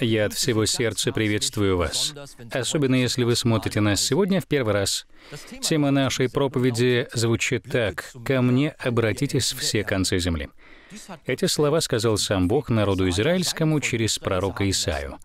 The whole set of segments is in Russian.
Я от всего сердца приветствую вас, особенно если вы смотрите нас сегодня в первый раз. Тема нашей проповеди звучит так «Ко мне обратитесь все концы земли». Эти слова сказал сам Бог народу израильскому через пророка Исаию.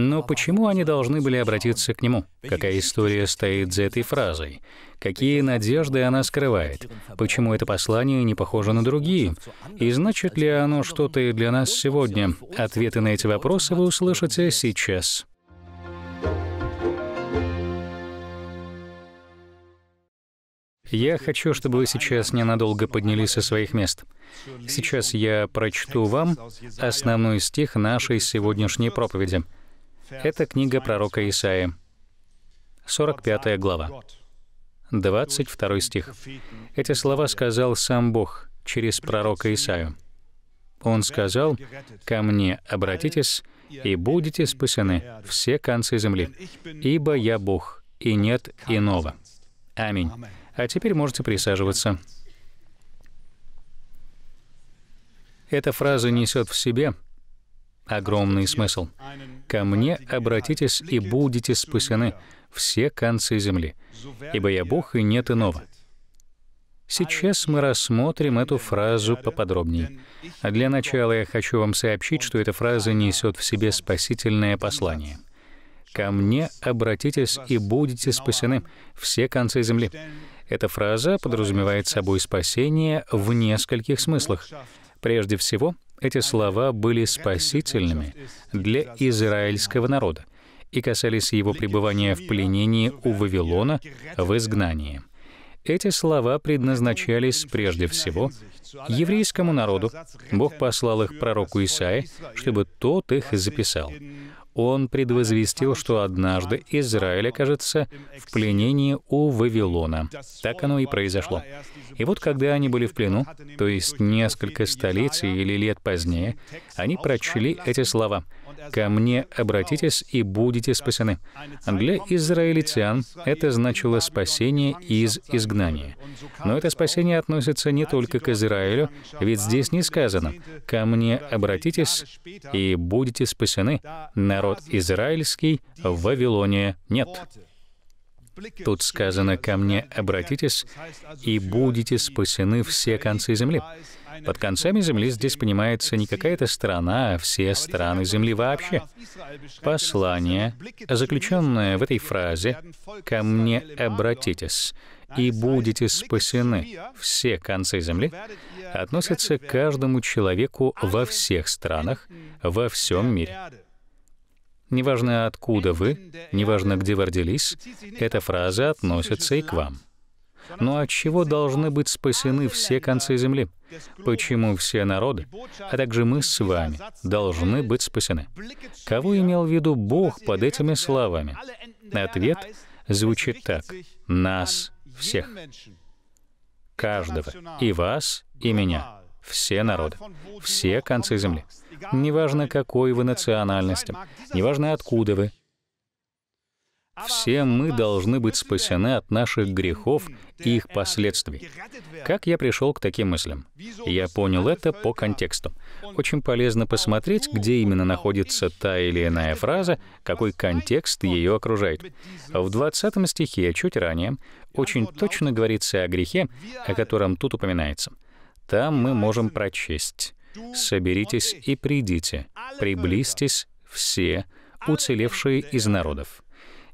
Но почему они должны были обратиться к нему? Какая история стоит за этой фразой? Какие надежды она скрывает? Почему это послание не похоже на другие? И значит ли оно что-то для нас сегодня? Ответы на эти вопросы вы услышите сейчас. Я хочу, чтобы вы сейчас ненадолго поднялись со своих мест. Сейчас я прочту вам основной стих нашей сегодняшней проповеди — это книга пророка Исаи, 45 глава, 22 стих. Эти слова сказал сам Бог через пророка Исаию. Он сказал, «Ко мне обратитесь, и будете спасены все концы земли, ибо я Бог, и нет иного». Аминь. А теперь можете присаживаться. Эта фраза несет в себе — огромный смысл. «Ко мне обратитесь и будете спасены все концы земли, ибо я Бог и нет иного». Сейчас мы рассмотрим эту фразу поподробнее. А для начала я хочу вам сообщить, что эта фраза несет в себе спасительное послание. «Ко мне обратитесь и будете спасены все концы земли». Эта фраза подразумевает собой спасение в нескольких смыслах. Прежде всего, эти слова были спасительными для израильского народа и касались его пребывания в пленении у Вавилона в изгнании. Эти слова предназначались прежде всего еврейскому народу. Бог послал их пророку Исаии, чтобы тот их записал он предвозвестил, что однажды Израиль окажется в пленении у Вавилона. Так оно и произошло. И вот когда они были в плену, то есть несколько столетий или лет позднее, они прочли эти слова — ко мне обратитесь и будете спасены». Для израильтян это значило спасение из изгнания. Но это спасение относится не только к Израилю, ведь здесь не сказано «ко мне обратитесь и будете спасены, народ израильский в Вавилоне нет». Тут сказано «Ко мне обратитесь, и будете спасены все концы земли». Под концами земли здесь понимается не какая-то страна, а все страны земли вообще. Послание, заключенное в этой фразе «Ко мне обратитесь» и будете спасены все концы земли, относится к каждому человеку во всех странах, во всем мире. Неважно, откуда вы, неважно, где вы родились, эта фраза относится и к вам. Но от чего должны быть спасены все концы земли? Почему все народы, а также мы с вами, должны быть спасены? Кого имел в виду Бог под этими словами? Ответ звучит так. Нас всех. Каждого. И вас, и меня все народы, все концы земли. Неважно, какой вы национальности, неважно, откуда вы. Все мы должны быть спасены от наших грехов и их последствий. Как я пришел к таким мыслям? Я понял это по контексту. Очень полезно посмотреть, где именно находится та или иная фраза, какой контекст ее окружает. В 20 стихе, чуть ранее, очень точно говорится о грехе, о котором тут упоминается — там мы можем прочесть «Соберитесь и придите, приблизьтесь все, уцелевшие из народов».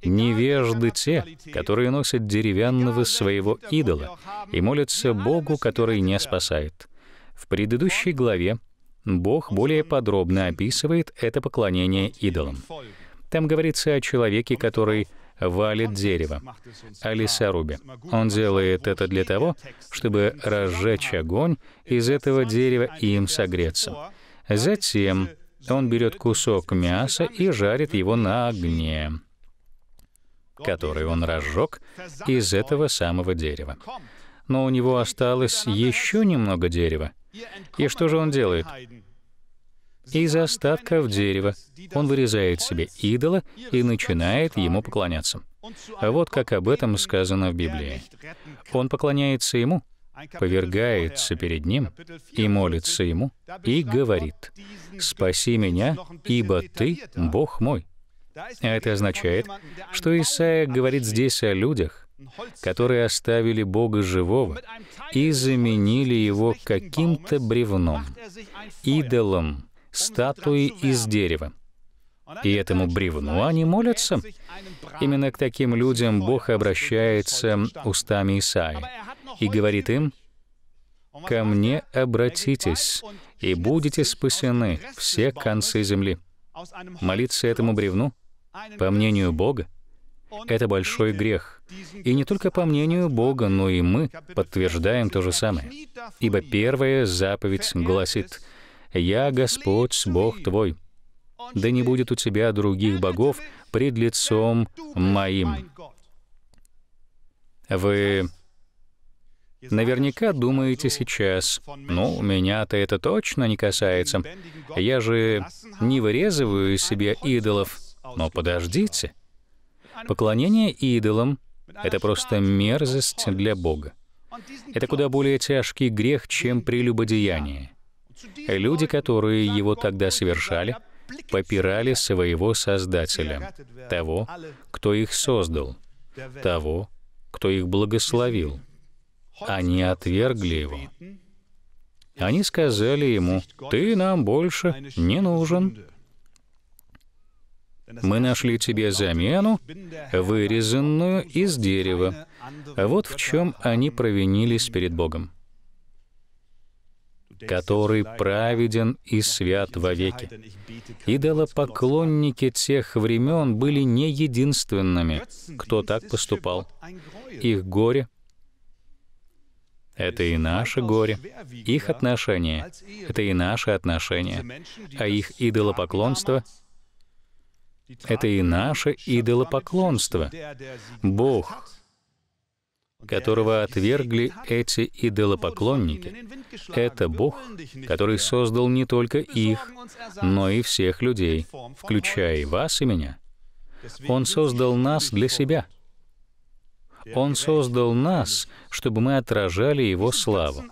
Невежды те, которые носят деревянного своего идола и молятся Богу, который не спасает. В предыдущей главе Бог более подробно описывает это поклонение идолам. Там говорится о человеке, который валит дерево, о лесоруби. Он делает это для того, чтобы разжечь огонь из этого дерева и им согреться. Затем он берет кусок мяса и жарит его на огне, который он разжег из этого самого дерева. Но у него осталось еще немного дерева. И что же он делает? из остатков дерева. Он вырезает себе идола и начинает ему поклоняться. А вот как об этом сказано в Библии. Он поклоняется ему, повергается перед ним и молится ему, и говорит, «Спаси меня, ибо ты — Бог мой». А это означает, что Исаия говорит здесь о людях, которые оставили Бога живого и заменили его каким-то бревном, идолом, статуи из дерева. И этому бревну они молятся. Именно к таким людям Бог обращается устами Исаи и говорит им, «Ко мне обратитесь, и будете спасены все концы земли». Молиться этому бревну, по мнению Бога, это большой грех. И не только по мнению Бога, но и мы подтверждаем то же самое. Ибо первая заповедь гласит — «Я Господь, Бог твой, да не будет у тебя других богов пред лицом моим». Вы наверняка думаете сейчас, «Ну, меня-то это точно не касается. Я же не вырезываю себе идолов». Но подождите. Поклонение идолам — это просто мерзость для Бога. Это куда более тяжкий грех, чем прелюбодеяние. Люди, которые его тогда совершали, попирали своего Создателя, того, кто их создал, того, кто их благословил. Они отвергли его. Они сказали ему, «Ты нам больше не нужен». Мы нашли тебе замену, вырезанную из дерева. Вот в чем они провинились перед Богом который праведен и свят вовеки. Идолопоклонники тех времен были не единственными, кто так поступал. Их горе — это и наше горе. Их отношения — это и наши отношения. А их идолопоклонство — это и наше идолопоклонство. Бог, которого отвергли эти идолопоклонники, это Бог, который создал не только их, но и всех людей, включая и вас и меня. Он создал нас для себя. Он создал нас, чтобы мы отражали Его славу.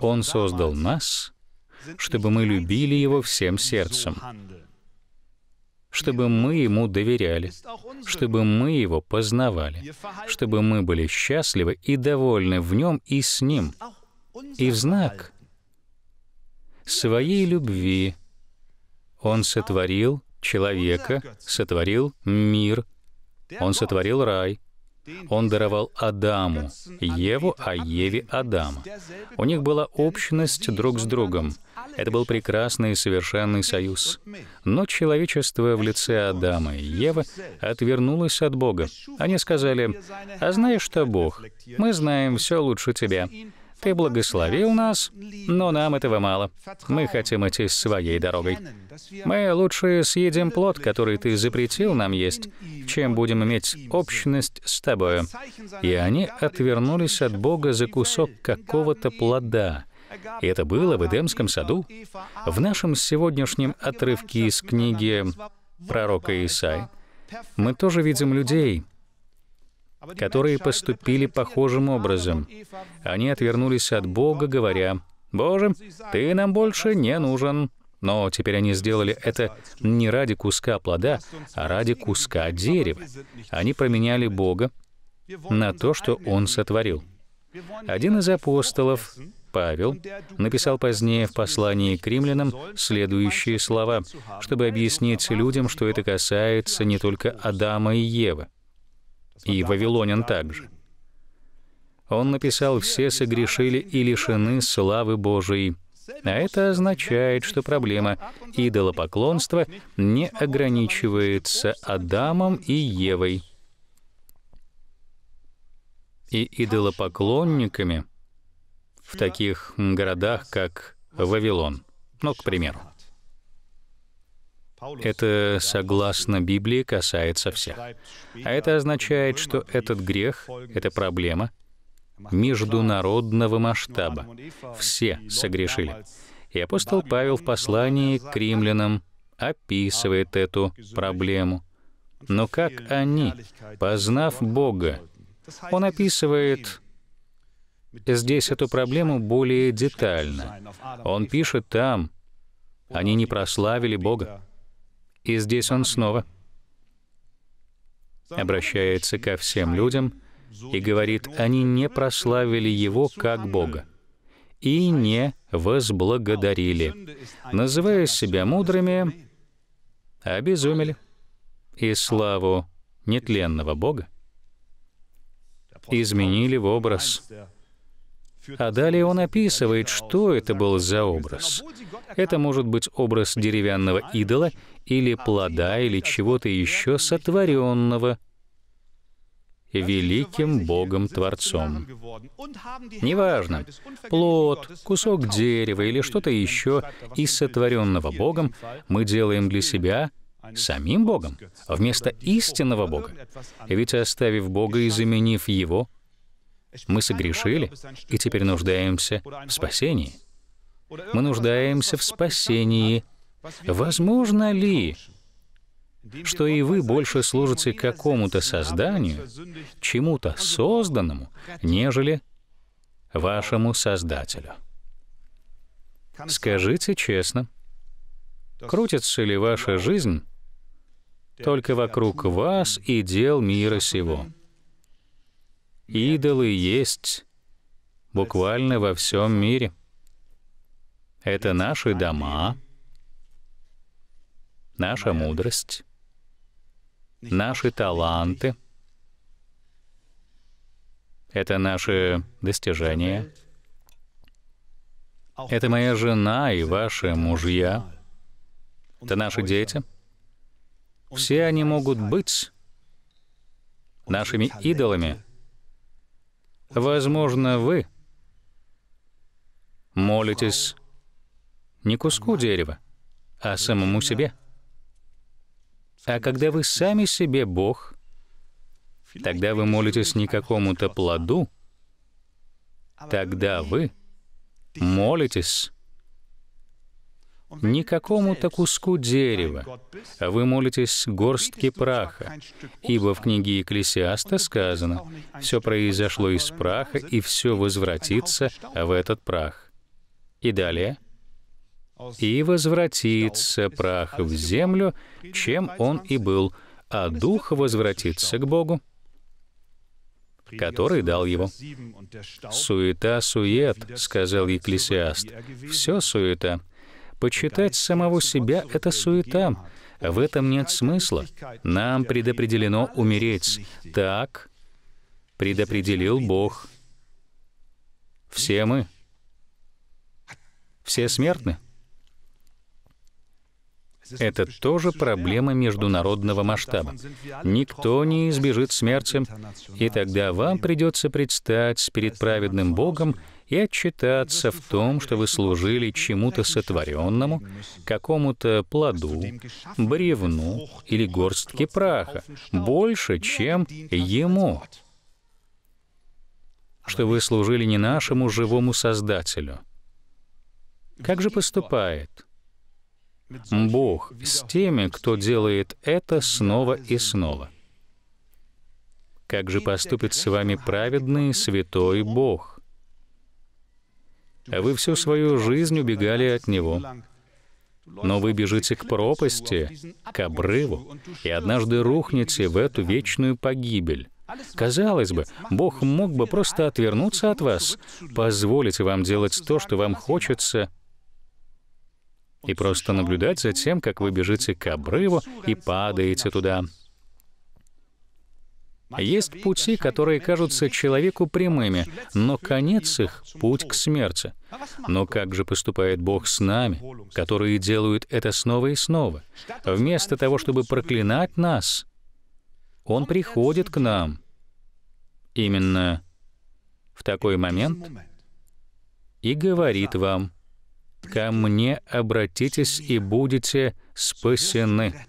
Он создал нас, чтобы мы любили Его всем сердцем чтобы мы ему доверяли, чтобы мы его познавали, чтобы мы были счастливы и довольны в нем и с ним. И в знак своей любви он сотворил человека, сотворил мир, он сотворил рай, он даровал Адаму, Еву, а Еве Адама. У них была общность друг с другом. Это был прекрасный и совершенный союз. Но человечество в лице Адама и Евы отвернулось от Бога. Они сказали, «А знаешь что, Бог? Мы знаем все лучше тебя. Ты благословил нас, но нам этого мало. Мы хотим идти своей дорогой. Мы лучше съедим плод, который ты запретил нам есть, чем будем иметь общность с тобою». И они отвернулись от Бога за кусок какого-то плода. И это было в Эдемском саду. В нашем сегодняшнем отрывке из книги пророка Исаи мы тоже видим людей, которые поступили похожим образом. Они отвернулись от Бога, говоря, «Боже, Ты нам больше не нужен». Но теперь они сделали это не ради куска плода, а ради куска дерева. Они променяли Бога на то, что Он сотворил. Один из апостолов, Павел, написал позднее в послании к римлянам следующие слова, чтобы объяснить людям, что это касается не только Адама и Евы и Вавилонин также. Он написал «все согрешили и лишены славы Божией». А это означает, что проблема идолопоклонства не ограничивается Адамом и Евой. И идолопоклонниками в таких городах, как Вавилон. Ну, к примеру. Это, согласно Библии, касается всех. А это означает, что этот грех, эта проблема международного масштаба. Все согрешили. И апостол Павел в послании к римлянам описывает эту проблему. Но как они, познав Бога, он описывает здесь эту проблему более детально. Он пишет там, они не прославили Бога. И здесь он снова обращается ко всем людям и говорит, они не прославили его как Бога и не возблагодарили, называя себя мудрыми, обезумели, и славу нетленного Бога изменили в образ. А далее он описывает, что это был за образ. Это может быть образ деревянного идола или плода или чего-то еще сотворенного великим Богом-творцом. Неважно, плод, кусок дерева или что-то еще из сотворенного Богом мы делаем для себя самим Богом, вместо истинного Бога. Ведь оставив Бога и заменив Его, мы согрешили и теперь нуждаемся в спасении. Мы нуждаемся в спасении. Возможно ли, что и вы больше служите какому-то созданию, чему-то созданному, нежели вашему Создателю? Скажите честно, крутится ли ваша жизнь только вокруг вас и дел мира сего? Идолы есть буквально во всем мире — это наши дома, наша мудрость, наши таланты, это наши достижения. Это моя жена и ваши мужья. Это наши дети. Все они могут быть нашими идолами. Возможно, вы молитесь не куску дерева, а самому себе. А когда вы сами себе Бог, тогда вы молитесь не какому-то плоду, тогда вы молитесь не какому-то куску дерева, а вы молитесь горстке праха, ибо в книге Екклесиаста сказано, «Все произошло из праха, и все возвратится в этот прах». И далее — и возвратится прах в землю, чем он и был, а дух возвратится к Богу, который дал его. «Суета, сует», — сказал Екклесиаст, — «все суета». Почитать самого себя — это суета. В этом нет смысла. Нам предопределено умереть. Так предопределил Бог. Все мы. Все смертны. Это тоже проблема международного масштаба. Никто не избежит смерти, и тогда вам придется предстать перед праведным Богом и отчитаться в том, что вы служили чему-то сотворенному, какому-то плоду, бревну или горстке праха, больше, чем Ему что вы служили не нашему живому Создателю. Как же поступает Бог с теми, кто делает это снова и снова. Как же поступит с вами праведный святой Бог? А вы всю свою жизнь убегали от Него. Но вы бежите к пропасти, к обрыву, и однажды рухнете в эту вечную погибель. Казалось бы, Бог мог бы просто отвернуться от вас, позволить вам делать то, что вам хочется, и просто наблюдать за тем, как вы бежите к обрыву и падаете туда. Есть пути, которые кажутся человеку прямыми, но конец их — путь к смерти. Но как же поступает Бог с нами, которые делают это снова и снова? Вместо того, чтобы проклинать нас, Он приходит к нам. Именно в такой момент и говорит вам — ко мне обратитесь и будете спасены.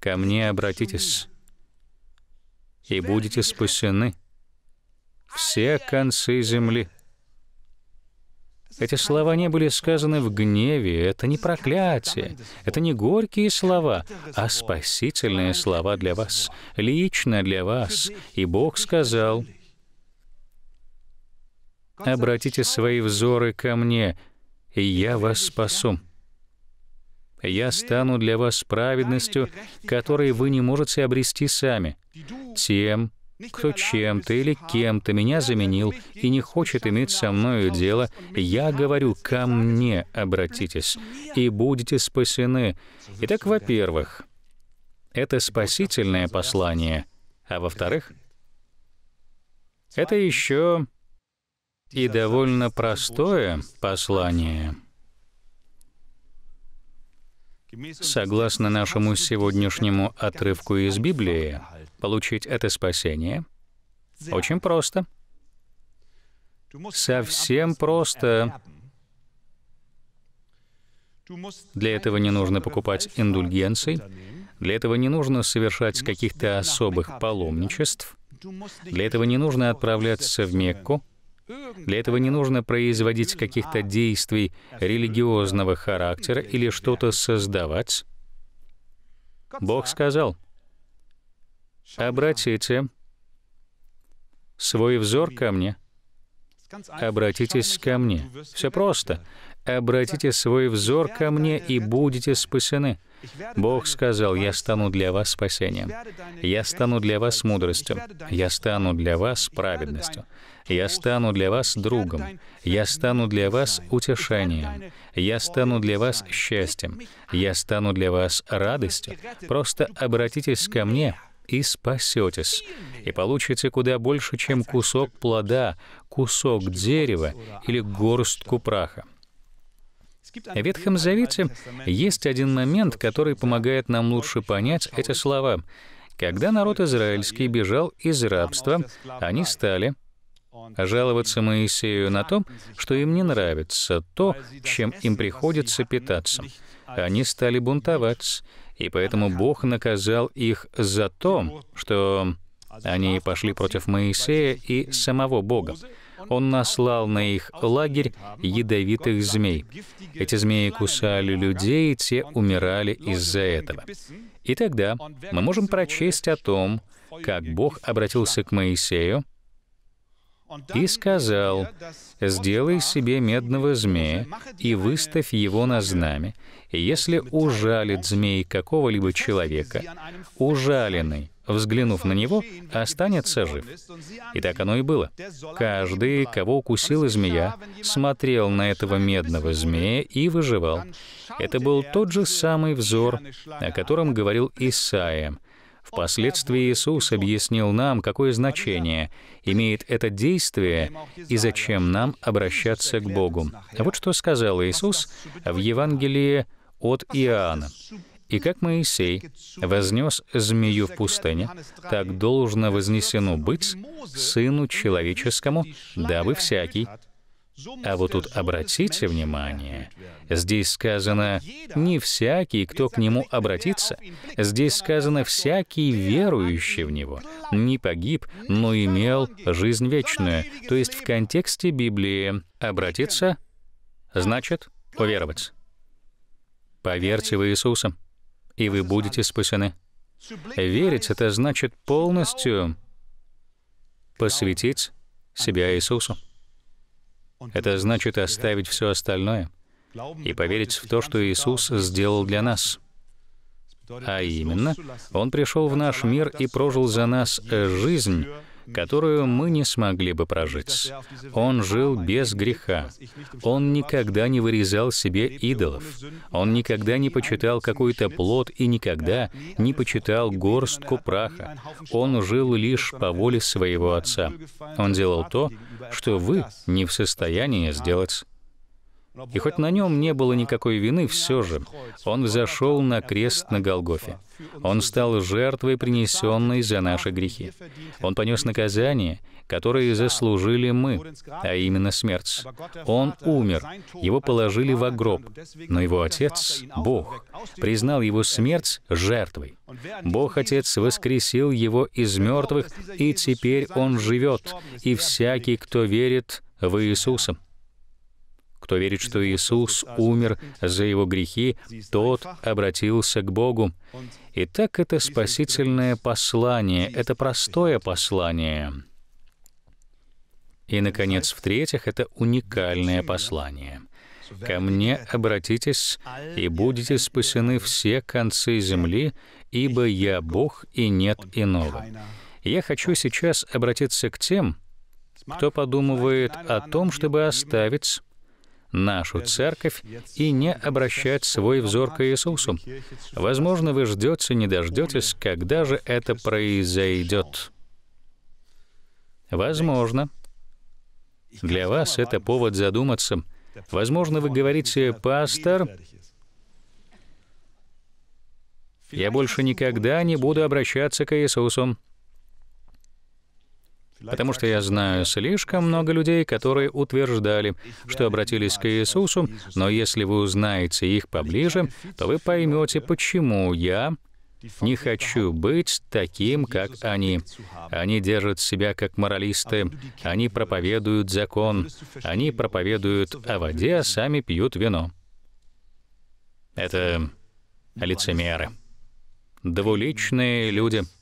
Ко мне обратитесь и будете спасены все концы земли. Эти слова не были сказаны в гневе, это не проклятие, это не горькие слова, а спасительные слова для вас, лично для вас. И Бог сказал, Обратите свои взоры ко мне, и я вас спасу. Я стану для вас праведностью, которой вы не можете обрести сами. Тем, кто чем-то или кем-то меня заменил и не хочет иметь со мною дело, я говорю, ко мне обратитесь, и будете спасены. Итак, во-первых, это спасительное послание, а во-вторых, это еще и довольно простое послание. Согласно нашему сегодняшнему отрывку из Библии, получить это спасение очень просто. Совсем просто. Для этого не нужно покупать индульгенции, для этого не нужно совершать каких-то особых паломничеств, для этого не нужно отправляться в Мекку, для этого не нужно производить каких-то действий религиозного характера или что-то создавать. Бог сказал, «Обратите свой взор ко мне, обратитесь ко мне». Все просто. «Обратите свой взор ко мне, и будете спасены». Бог сказал, «Я стану для вас спасением, я стану для вас мудростью, я стану для вас праведностью». Я стану для вас другом. Я стану для вас утешением. Я стану для вас счастьем. Я стану для вас радостью. Просто обратитесь ко мне, и спасетесь, и получите куда больше, чем кусок плода, кусок дерева или горстку праха. В Ветхом Завете есть один момент, который помогает нам лучше понять эти слова. Когда народ израильский бежал из рабства, они стали а жаловаться Моисею на том, что им не нравится то, чем им приходится питаться. Они стали бунтовать, и поэтому Бог наказал их за то, что они пошли против Моисея и самого Бога. Он наслал на их лагерь ядовитых змей. Эти змеи кусали людей, и те умирали из-за этого. И тогда мы можем прочесть о том, как Бог обратился к Моисею, и сказал, «Сделай себе медного змея и выставь его на знамя, и если ужалит змей какого-либо человека, ужаленный, взглянув на него, останется жив». И так оно и было. Каждый, кого укусила змея, смотрел на этого медного змея и выживал. Это был тот же самый взор, о котором говорил Исаия, Впоследствии Иисус объяснил нам, какое значение имеет это действие и зачем нам обращаться к Богу. А вот что сказал Иисус в Евангелии от Иоанна. «И как Моисей вознес змею в пустыне, так должно вознесено быть Сыну Человеческому, дабы всякий, а вот тут обратите внимание, здесь сказано «не всякий, кто к нему обратится». Здесь сказано «всякий, верующий в него, не погиб, но имел жизнь вечную». То есть в контексте Библии «обратиться» значит «уверовать». «Поверьте в Иисуса, и вы будете спасены». Верить — это значит полностью посвятить себя Иисусу. Это значит оставить все остальное и поверить в то, что Иисус сделал для нас. А именно, Он пришел в наш мир и прожил за нас жизнь, которую мы не смогли бы прожить. Он жил без греха. Он никогда не вырезал себе идолов. Он никогда не почитал какой-то плод и никогда не почитал горстку праха. Он жил лишь по воле своего отца. Он делал то, что вы не в состоянии сделать и хоть на нем не было никакой вины, все же он взошел на крест на Голгофе. Он стал жертвой, принесенной за наши грехи. Он понес наказание, которое заслужили мы, а именно смерть. Он умер, его положили в гроб, но его Отец, Бог, признал его смерть жертвой. Бог Отец воскресил его из мертвых, и теперь он живет, и всякий, кто верит в Иисуса. Кто верит, что Иисус умер за его грехи, тот обратился к Богу. Итак, это спасительное послание, это простое послание. И, наконец, в-третьих, это уникальное послание. «Ко мне обратитесь, и будете спасены все концы земли, ибо я Бог, и нет иного». Я хочу сейчас обратиться к тем, кто подумывает о том, чтобы оставить нашу церковь и не обращать свой взор к Иисусу. Возможно, вы ждете, не дождетесь, когда же это произойдет. Возможно. Для вас это повод задуматься. Возможно, вы говорите, пастор, я больше никогда не буду обращаться к Иисусу. Потому что я знаю слишком много людей, которые утверждали, что обратились к Иисусу, но если вы узнаете их поближе, то вы поймете, почему я не хочу быть таким, как они. Они держат себя как моралисты, они проповедуют закон, они проповедуют о воде, а сами пьют вино. Это лицемеры. Двуличные люди —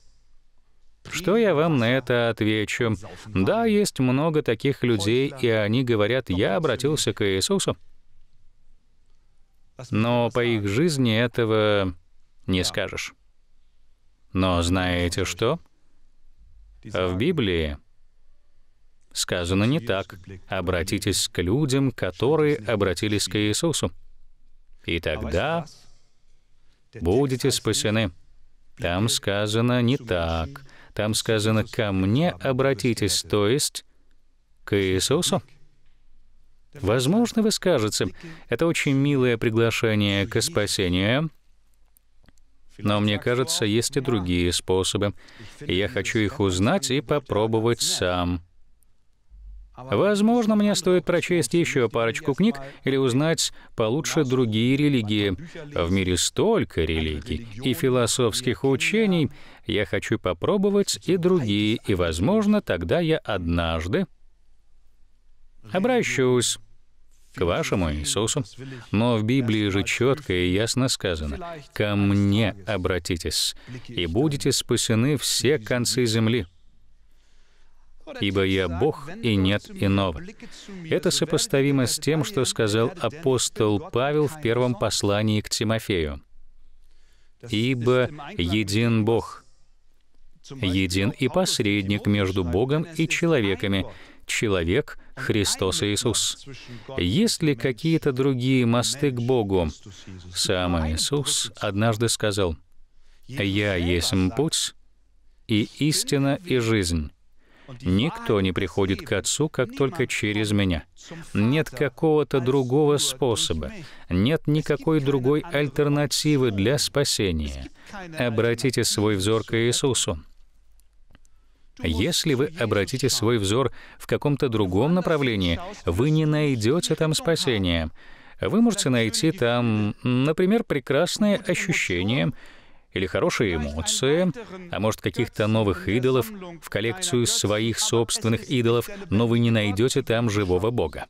что я вам на это отвечу? Да, есть много таких людей, и они говорят, я обратился к Иисусу. Но по их жизни этого не скажешь. Но знаете что? В Библии сказано не так. Обратитесь к людям, которые обратились к Иисусу. И тогда будете спасены. Там сказано не так. Там сказано «ко мне обратитесь», то есть к Иисусу. Возможно, вы скажете, это очень милое приглашение к спасению, но мне кажется, есть и другие способы. Я хочу их узнать и попробовать сам. Возможно, мне стоит прочесть еще парочку книг или узнать получше другие религии. В мире столько религий и философских учений, я хочу попробовать и другие, и, возможно, тогда я однажды обращусь к вашему Иисусу. Но в Библии же четко и ясно сказано, «Ко мне обратитесь, и будете спасены все концы земли» ибо я Бог, и нет иного. Это сопоставимо с тем, что сказал апостол Павел в первом послании к Тимофею. «Ибо един Бог, един и посредник между Богом и человеками, человек — Христос Иисус. Есть ли какие-то другие мосты к Богу? Сам Иисус однажды сказал, «Я есть путь и истина и жизнь». Никто не приходит к Отцу, как только через меня. Нет какого-то другого способа, нет никакой другой альтернативы для спасения. Обратите свой взор к Иисусу. Если вы обратите свой взор в каком-то другом направлении, вы не найдете там спасения. Вы можете найти там, например, прекрасные ощущения или хорошие эмоции, а может, каких-то новых идолов в коллекцию своих собственных идолов, но вы не найдете там живого Бога.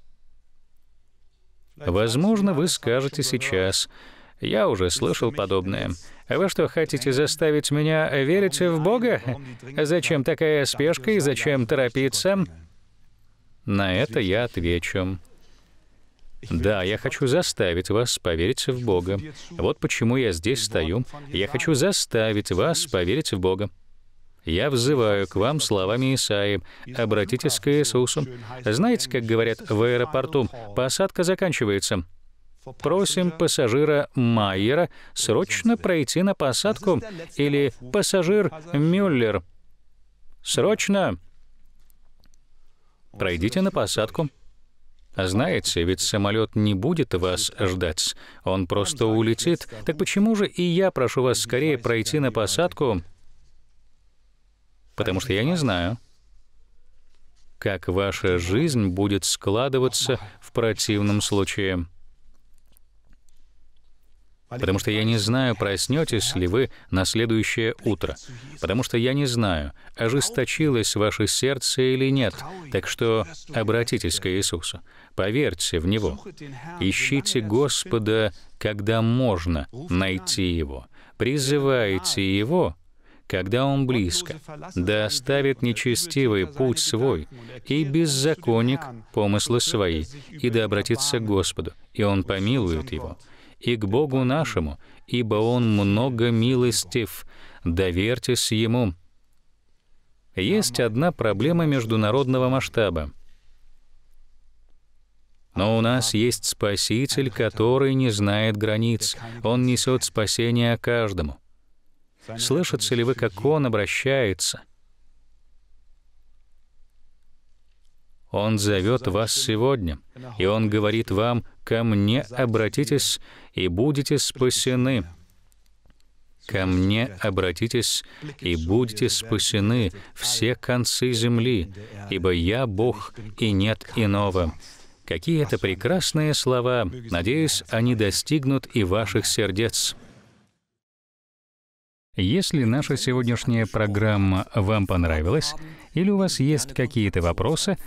Возможно, вы скажете сейчас — я уже слышал подобное. Вы что, хотите заставить меня верить в Бога? Зачем такая спешка и зачем торопиться? На это я отвечу. Да, я хочу заставить вас поверить в Бога. Вот почему я здесь стою. Я хочу заставить вас поверить в Бога. Я взываю к вам словами Исаи. Обратитесь к Иисусу. Знаете, как говорят в аэропорту, посадка заканчивается. Просим пассажира Майера срочно пройти на посадку или пассажир Мюллер. Срочно! Пройдите на посадку. Знаете, ведь самолет не будет вас ждать, он просто улетит. Так почему же и я прошу вас скорее пройти на посадку? Потому что я не знаю, как ваша жизнь будет складываться в противном случае потому что я не знаю, проснетесь ли вы на следующее утро, потому что я не знаю, ожесточилось ваше сердце или нет, так что обратитесь к Иисусу, поверьте в Него, ищите Господа, когда можно найти Его, призывайте Его, когда он близко, да оставит нечестивый путь свой и беззаконник помыслы свои, и да обратится к Господу, и он помилует его и к Богу нашему, ибо Он много милостив, доверьтесь Ему». Есть одна проблема международного масштаба. Но у нас есть Спаситель, который не знает границ. Он несет спасение каждому. Слышите ли вы, как Он обращается? Он зовет вас сегодня, и Он говорит вам, «Ко мне обратитесь, и будете спасены». «Ко мне обратитесь, и будете спасены все концы земли, ибо я Бог, и нет иного». Какие это прекрасные слова! Надеюсь, они достигнут и ваших сердец. Если наша сегодняшняя программа вам понравилась, или у вас есть какие-то вопросы —